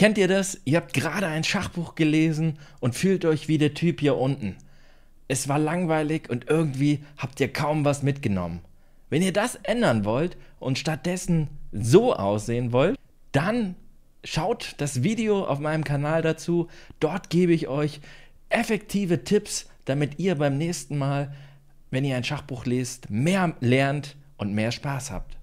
Kennt ihr das? Ihr habt gerade ein Schachbuch gelesen und fühlt euch wie der Typ hier unten. Es war langweilig und irgendwie habt ihr kaum was mitgenommen. Wenn ihr das ändern wollt und stattdessen so aussehen wollt, dann schaut das Video auf meinem Kanal dazu. Dort gebe ich euch effektive Tipps, damit ihr beim nächsten Mal, wenn ihr ein Schachbuch lest, mehr lernt und mehr Spaß habt.